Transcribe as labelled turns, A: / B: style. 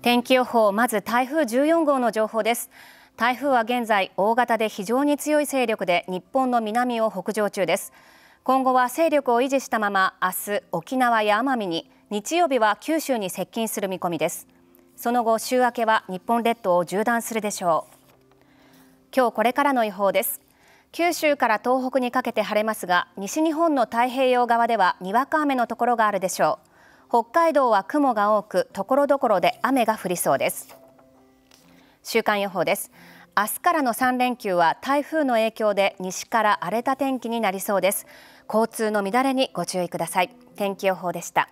A: 天気予報まず台風14号の情報です台風は現在大型で非常に強い勢力で日本の南を北上中です今後は勢力を維持したまま明日沖縄や奄美に日曜日は九州に接近する見込みですその後週明けは日本列島を縦断するでしょう今日これからの予報です九州から東北にかけて晴れますが西日本の太平洋側ではにわか雨のところがあるでしょう北海道は雲が多く、所々で雨が降りそうです。週間予報です。明日からの3連休は台風の影響で西から荒れた天気になりそうです。交通の乱れにご注意ください。天気予報でした。